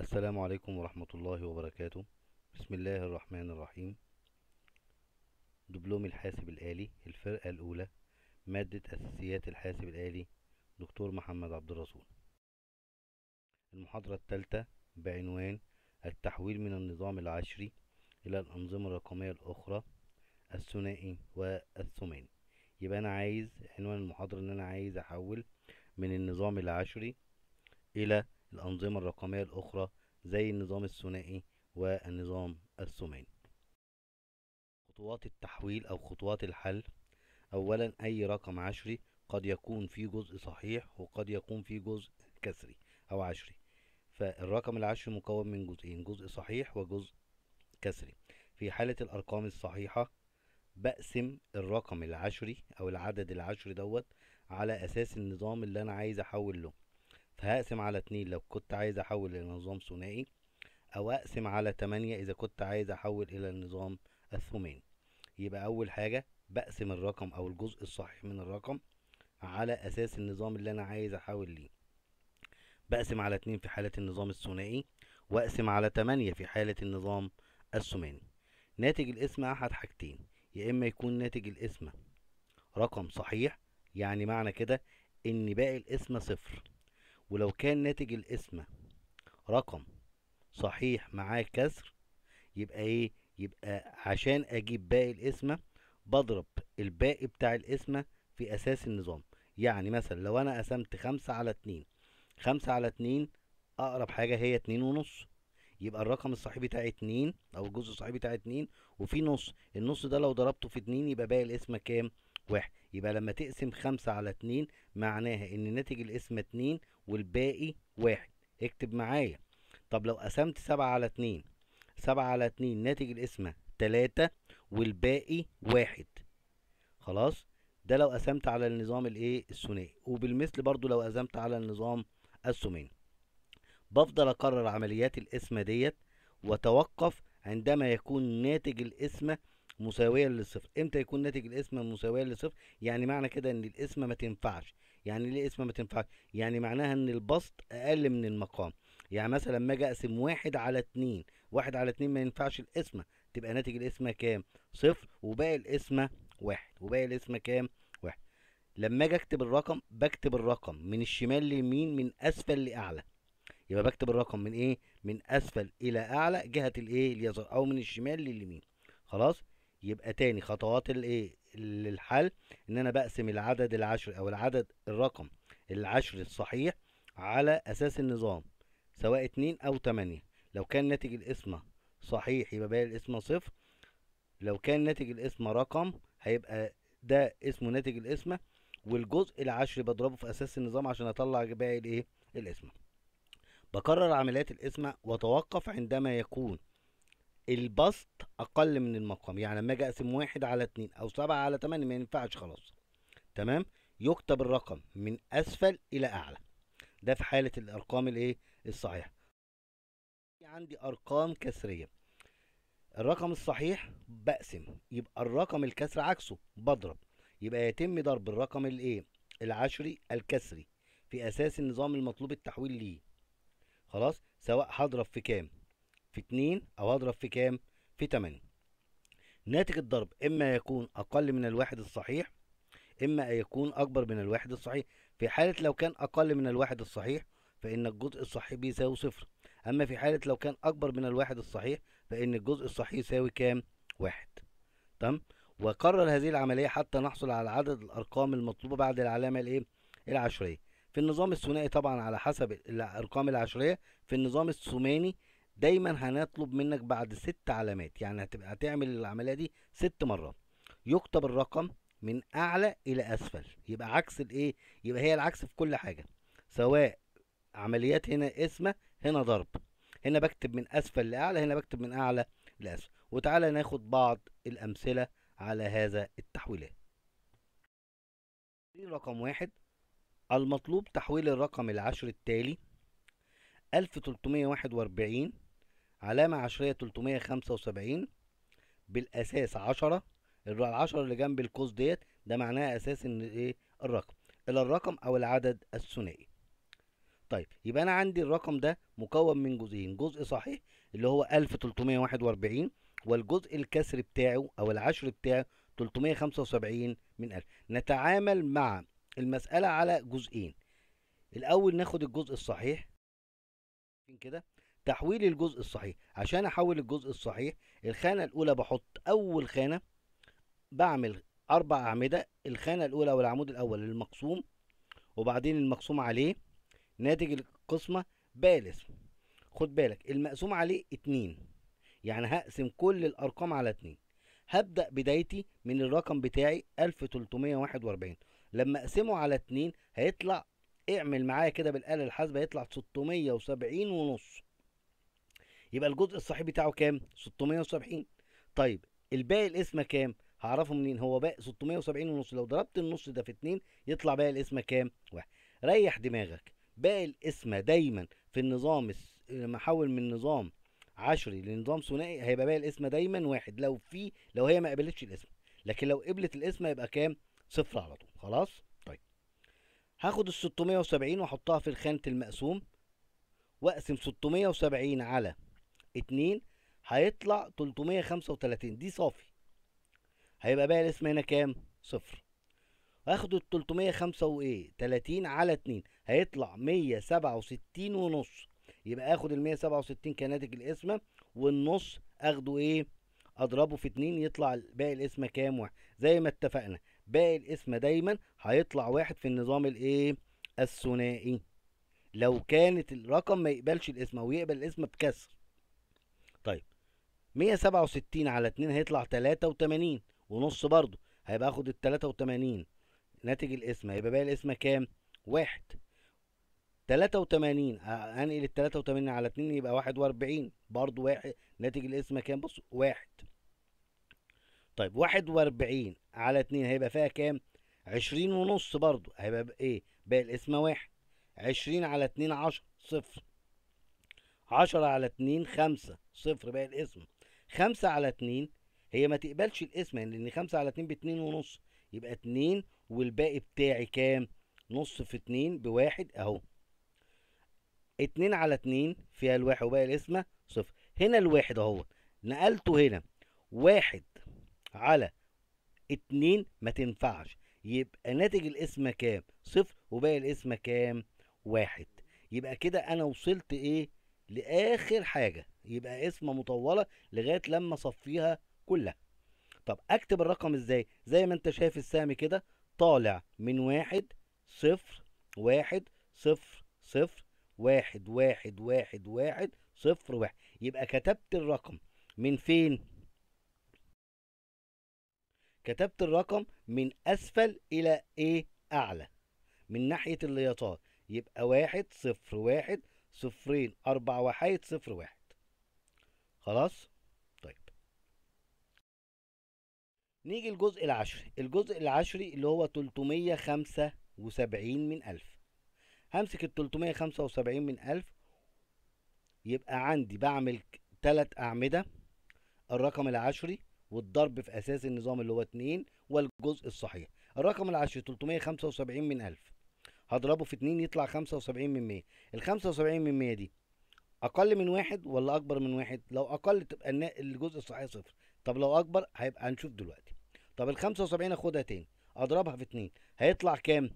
السلام عليكم ورحمة الله وبركاته بسم الله الرحمن الرحيم دبلوم الحاسب الآلي الفرقة الأولى مادة أساسيات الحاسب الآلي دكتور محمد عبد الرسول المحاضرة الثالثة بعنوان التحويل من النظام العشري إلى الأنظمة الرقمية الأخرى الثنائي والثماني يبقى أنا عايز عنوان المحاضرة إن أنا عايز أحول من النظام العشري إلى الأنظمة الرقمية الأخرى زي النظام الثنائي والنظام الثماني خطوات التحويل أو خطوات الحل أولا أي رقم عشري قد يكون فيه جزء صحيح وقد يكون فيه جزء كسري أو عشري فالرقم العشري مكون من جزئين جزء صحيح وجزء كسري في حالة الأرقام الصحيحة بقسم الرقم العشري أو العدد العشري دوت على أساس النظام اللي أنا عايز أحول له فهقسم على اتنين لو كنت عايز احول الى نظام ثنائي او اقسم على تمانية اذا كنت عايز احول الى النظام الثماني يبقى اول حاجة بقسم الرقم او الجزء الصحيح من الرقم على اساس النظام اللي انا عايز احول ليه بقسم على اتنين في حالة النظام الثنائي واقسم على تمانية في حالة النظام الثماني ناتج القسم احد حاجتين يا اما يكون ناتج القسمة رقم صحيح يعني معنى كده ان باقي القسمة صفر ولو كان ناتج القسمة رقم صحيح معاه كسر يبقى ايه يبقى عشان اجيب باقي القسمة بضرب الباقي بتاع القسمة في اساس النظام يعني مثلا لو انا قسمت خمسة على اتنين خمسة على اتنين اقرب حاجة هي اتنين ونص يبقى الرقم الصحيح بتاع اتنين او الجزء الصحيح بتاع اتنين وفي نص النص ده لو ضربته في اتنين يبقى باقي القسمة كام واحد يبقى لما تقسم خمسة على اتنين معناها ان ناتج القسمة اتنين والباقي واحد اكتب معايا طب لو قسمت سبعة على اتنين سبعة على اتنين ناتج القسمة تلاتة والباقي واحد خلاص ده لو قسمت على النظام الايه الثنائي وبالمثل برضو لو قسمت على النظام الثماني بفضل اكرر عمليات القسمة ديت وتوقف عندما يكون ناتج القسمة مساوية للصفر امتى يكون ناتج القسمة مساوية للصفر يعني معنى كده ان القسمة ما تنفعش يعني ليه اسمها ما تنفعش يعني معناها ان البسط اقل من المقام يعني مثلا لما اجي اقسم واحد على اتنين واحد على اتنين ما ينفعش القسمة تبقى ناتج القسمة كام صفر وباقي القسمة واحد وباقي القسمة كام واحد لما اجي اكتب الرقم بكتب الرقم من الشمال لليمين من اسفل لاعلى يبقى بكتب الرقم من ايه من اسفل الى اعلى جهة الايه اليسار او من الشمال لليمين خلاص يبقى تاني خطوات الايه للحل ان انا بقسم العدد العشر او العدد الرقم العشر الصحيح على اساس النظام سواء اتنين او تمانية لو كان ناتج القسمة صحيح يبقى باقي القسمة صفر لو كان ناتج القسمة رقم هيبقى ده اسمه ناتج القسمة والجزء العشر بضربه في اساس النظام عشان اطلع باقي الايه القسمة بكرر عمليات القسمة وتوقف عندما يكون البسط اقل من المقام يعني لما اجي اقسم واحد على اتنين او سبعة على تمانية ما ينفعش خلاص تمام يكتب الرقم من اسفل الى اعلى ده في حالة الارقام الايه الصحيحة عندي ارقام كسرية الرقم الصحيح بقسم يبقى الرقم الكسر عكسه بضرب يبقى يتم ضرب الرقم الايه العشري الكسري في اساس النظام المطلوب التحويل ليه خلاص سواء هضرب في كام في 2 أو هضرب في كام؟ في 8 ناتج الضرب إما يكون أقل من الواحد الصحيح إما يكون أكبر من الواحد الصحيح في حالة لو كان أقل من الواحد الصحيح فإن الجزء الصحيح بيساوي صفر أما في حالة لو كان أكبر من الواحد الصحيح فإن الجزء الصحيح يساوي كام؟ واحد تمام؟ وكرر هذه العملية حتى نحصل على عدد الأرقام المطلوبة بعد العلامة الإيه؟ العشرية في النظام الثنائي طبعا على حسب الأرقام العشرية في النظام الثماني دايما هنطلب منك بعد ست علامات يعني هتبقى هتعمل العمليه دي ست مرات يكتب الرقم من اعلى الى اسفل يبقى عكس الايه يبقى هي العكس في كل حاجه سواء عمليات هنا قسمه هنا ضرب هنا بكتب من اسفل لاعلى هنا بكتب من اعلى لاسفل وتعالى ناخد بعض الامثله على هذا التحويلات رقم واحد المطلوب تحويل الرقم العشر التالي 1341 علامة عشرية 375 بالأساس 10 العشرة اللي جنب القوس ديت ده معناها أساس إن إيه الرقم إلى الرقم أو العدد الثنائي طيب يبقى أنا عندي الرقم ده مكون من جزئين جزء صحيح اللي هو 1341 والجزء الكسر بتاعه أو العشر بتاعه 375 من 1000 نتعامل مع المسألة على جزئين الأول ناخد الجزء الصحيح كده تحويل الجزء الصحيح عشان احول الجزء الصحيح الخانة الاولى بحط اول خانة بعمل اربع اعمدة الخانة الاولى والعمود الاول المقسوم وبعدين المقسوم عليه ناتج القسمة بالس خد بالك المقسوم عليه اتنين يعني هقسم كل الارقام على اتنين هبدأ بدايتي من الرقم بتاعي 1341 لما اقسمه على اتنين هيطلع اعمل معايا كده بالآلة الحاسبة هيطلع 670 ونص يبقى الجزء الصحيح بتاعه كام 670 طيب الباقي القسمه كام هعرفه منين هو باقي 670 ونص لو ضربت النص ده في 2 يطلع باقي القسمه كام واحد ريح دماغك باقي القسمه دايما في النظام لما احول من نظام عشري لنظام ثنائي هيبقى باقي القسمه دايما واحد لو في لو هي ما قبلتش القسمه لكن لو قبلت القسمه يبقى كام صفر على طول خلاص طيب هاخد ال 670 واحطها في الخانة المقسوم واقسم 670 على اتنين هيطلع 335 دي صافي هيبقى بقى الاسم هنا كام صفر هاخد ال خمسة وايه تلاتين على 2 هيطلع 167 ونص يبقى اخد ال 167 كناتج القسمه والنص اخده ايه اضربه في 2 يطلع باقي القسمه كام واحد زي ما اتفقنا باقي القسمه دايما هيطلع واحد في النظام الايه الثنائي لو كانت الرقم ما يقبلش القسمه ويقبل القسمه بكسر طيب 167 على 2 هيطلع 83 ونص برضو هيبقى اخد ال 83 ناتج القسمة هيبقى باقي القسمة كام؟ واحد 83 هنقل ال 83 على 2 يبقى 41 برضو واحد ناتج القسمة كام؟ بص واحد طيب 41 على 2 هيبقى فيها كام؟ 20 ونص برضو هيبقى ايه؟ باقي القسمة واحد 20 على 2 10 صفر عشرة على اتنين خمسة صفر بقى الاسم خمسة على اتنين هي ما تقبلش الاسم يعني لان خمسة على اتنين باتنين ونص يبقى اتنين والباقي بتاعي كام نص في اتنين بواحد اهو اتنين على اتنين فيها الواحد وباقي الاسم صفر هنا الواحد اهو نقلته هنا واحد على اتنين ما تنفعش يبقى ناتج الاسم كام صفر وباقي الاسم كام واحد يبقى كده انا وصلت ايه لاخر حاجه يبقى اسم مطوله لغايه لما اصفيها كلها طب اكتب الرقم ازاي زي ما انت شايف السهم كده طالع من واحد صفر واحد صفر صفر واحد واحد واحد واحد صفر واحد يبقى كتبت الرقم من فين كتبت الرقم من اسفل الى ايه اعلى من ناحيه اليطال يبقى واحد صفر واحد صفرين أربعة وحيد صفر واحد خلاص طيب نيجي الجزء العشري الجزء العشري اللي هو تلتمية خمسة وسبعين من ألف همسك التلتمية خمسة وسبعين من ألف يبقى عندي بعمل تلات أعمدة الرقم العشري والضرب في أساس النظام اللي هو اتنين والجزء الصحيح الرقم العشري تلتمية خمسة وسبعين من ألف هضربه في اتنين يطلع 75 من 100 ال 75 من 100 دي اقل من واحد ولا اكبر من واحد لو اقل تبقى الجزء الصحيح صفر طب لو اكبر هيبقى هنشوف دلوقتي طب ال 75 اخدها تاني اضربها في اتنين هيطلع كام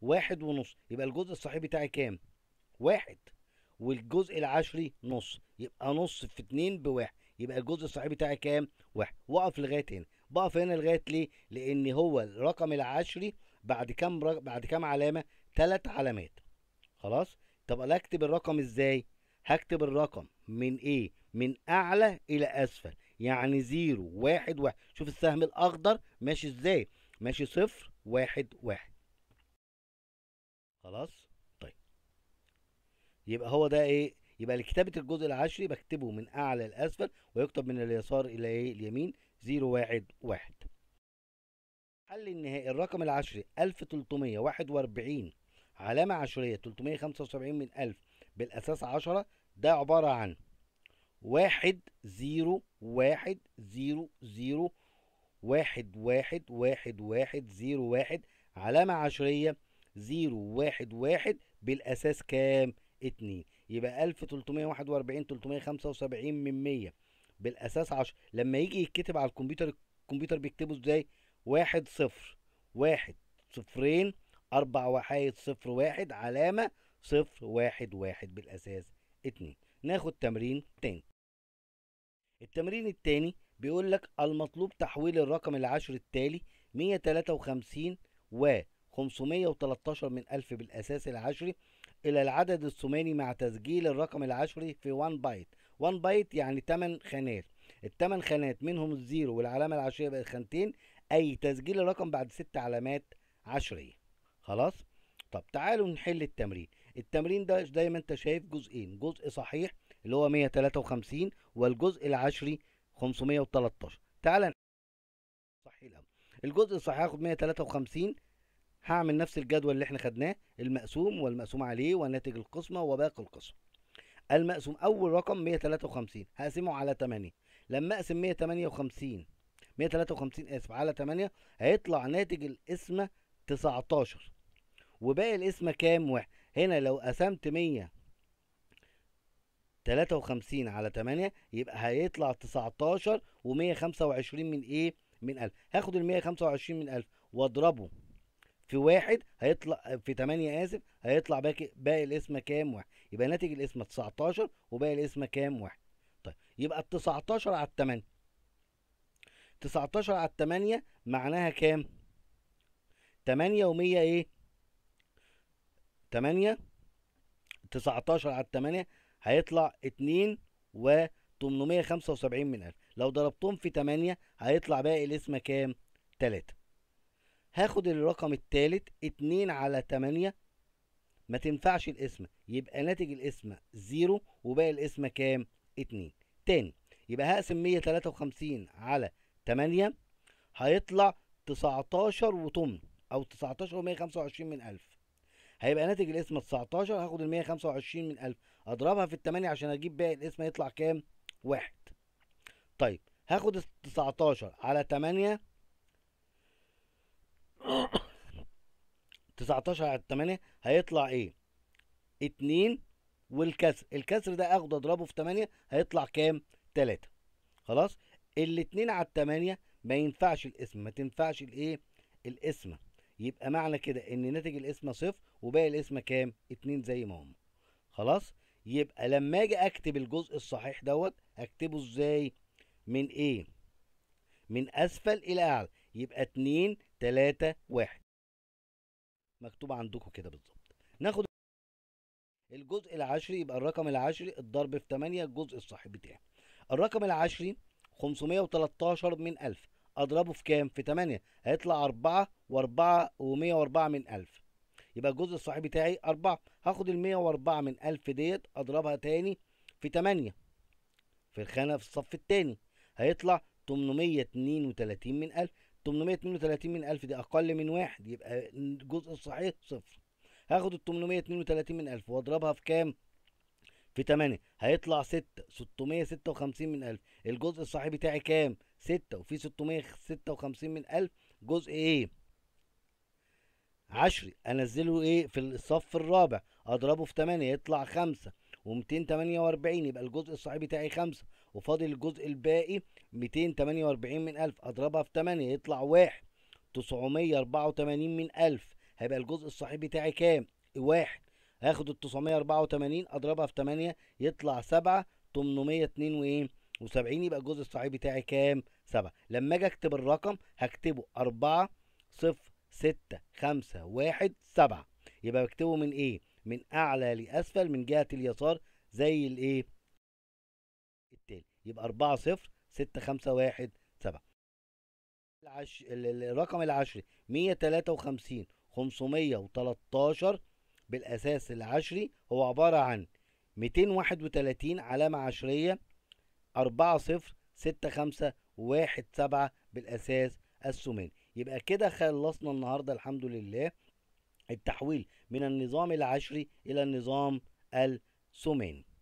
واحد ونص يبقى الجزء الصحيح بتاعي كام واحد والجزء العشري نص يبقى نص في اتنين بواحد يبقى الجزء الصحيح بتاعي كام واحد واقف لغايه هنا بقف هنا لغايه ليه لان هو الرقم العشري بعد كام رق... بعد كام علامه ثلاث علامات خلاص طب انا اكتب الرقم ازاي هكتب الرقم من ايه من اعلى الى اسفل يعني زيرو واحد واحد شوف السهم الاخضر ماشي ازاي ماشي صفر واحد واحد خلاص طيب يبقى هو ده ايه يبقى لكتابة الجزء العشري بكتبه من اعلى لاسفل ويكتب من اليسار الى ايه اليمين زيرو واحد واحد المحل النهائي الرقم العشري 1341 علامة عشرية 375 من 1000 بالأساس 10 ده عبارة عن واحد زيرو واحد زيرو زيرو واحد واحد واحد واحد زيرو واحد علامة عشرية زيرو واحد واحد بالأساس كام؟ اتنين يبقى ألف تلتمية واحد وأربعين تلتمية خمسة وسبعين من مية بالأساس عشرة لما يجي يتكتب على الكمبيوتر الكمبيوتر بيكتبه ازاي؟ واحد صفر واحد صفرين أربع وحايد صفر واحد علامة صفر واحد واحد بالأساس اتنين ناخد تمرين تاني التمرين التاني بيقول لك المطلوب تحويل الرقم العشر التالي 153 و 513 من 1000 بالأساس العشري إلى العدد الثماني مع تسجيل الرقم العشري في 1 بايت 1 بايت يعني 8 خانات الثمان خانات منهم الزيرو والعلامة العشرية بقت خانتين أي تسجيل الرقم بعد ست علامات عشرية خلاص طب تعالوا نحل التمرين التمرين ده زي ما انت شايف جزئين جزء صحيح اللي هو 153 والجزء العشري 513 تعالى صحيح الأول الجزء الصحيح هاخد 153 هعمل نفس الجدول اللي احنا خدناه المقسوم والمقسوم عليه وناتج القسمة وباقي القسمة المقسوم أول رقم 153 هقسمه على 8 لما أقسم 158 153 اسم على 8 هيطلع ناتج القسمه 19 وباقي القسمه كام واحد هنا لو قسمت 100 53 على 8 يبقى هيطلع 19 و125 من ايه من 1000 هاخد ال 125 من 1000 واضربه في واحد هيطلع في 8 اسف هيطلع باقي باقي القسمه كام واحد يبقى ناتج القسمه 19 وباقي القسمه كام واحد طيب يبقى ال 19 على 8 19 على 8 معناها كام 8 و100 ايه 8 19 على 8 هيطلع 2 و 875 من 1000 لو ضربتهم في 8 هيطلع باقي القسمة كام 3 هاخد الرقم الثالث 2 على 8 ما تنفعش القسمة يبقى ناتج القسمة 0 وباقي القسمة كام 2 تاني يبقى هقسم 153 على 8 هيطلع 19 وطمن او 19 و125 من 1000 هيبقى ناتج القسمه 19 هاخد ال 125 من 1000 اضربها في ال 8 عشان اجيب باقي القسمه يطلع كام؟ 1 طيب هاخد ال 19 على 8 19 على 8 هيطلع ايه؟ 2 والكسر الكسر ده اخده اضربه في 8 هيطلع كام؟ 3 خلاص الاتنين على التمانية ما ينفعش القسمة ما تنفعش الايه القسمة يبقى معنى كده ان ناتج القسمة صفر وباقي القسمة كام اتنين زي ما هم خلاص يبقى لما اجي اكتب الجزء الصحيح دوت اكتبه ازاي من ايه من اسفل الى اعلى يبقى اتنين تلاتة واحد مكتوب عندكم كده بالظبط ناخد الجزء العشري يبقى الرقم العشري الضرب في 8 الجزء الصحيح بتاعه الرقم العشري 513 من 1000 اضربه في كام في 8 هيطلع 4 و4 و104 من 1000 يبقى الجزء الصحيح بتاعي 4 هاخد ال 104 من 1000 ديت اضربها تاني في 8 في الخانه في الصف الثاني هيطلع 832 من 1000 832 من 1000 دي اقل من واحد يبقى الجزء الصحيح صفر هاخد ال 832 من 1000 واضربها في كام في 8 هيطلع 6 656 من 1000 الجزء الصحيح بتاعي كام 6 وفي 656 من 1000 جزء ايه 10 انزله ايه في الصف الرابع اضربه في 8 يطلع 5 و248 يبقى الجزء الصحيح بتاعي 5 وفاضل الجزء الباقي 248 من 1000 اضربها في 8 يطلع 1 984 من 1000 هيبقى الجزء الصحيح بتاعي كام؟ 1 هاخد ال 984 اضربها في 8 يطلع 7 802 وايه و70 يبقى الجزء الصحيح بتاعي كام 7 لما اجي اكتب الرقم هكتبه 4 0 6 5 1 7 يبقى بكتبه من ايه من اعلى لاسفل من جهه اليسار زي الايه التالي يبقى 4 0 6 5 1 7 العش... الرقم العشري 153 513 بالأساس العشري هو عبارة عن 231 علامة عشرية 4 0 6 5 1 7 بالأساس الثماني يبقى كده خلصنا النهاردة الحمد لله التحويل من النظام العشري إلى النظام الثماني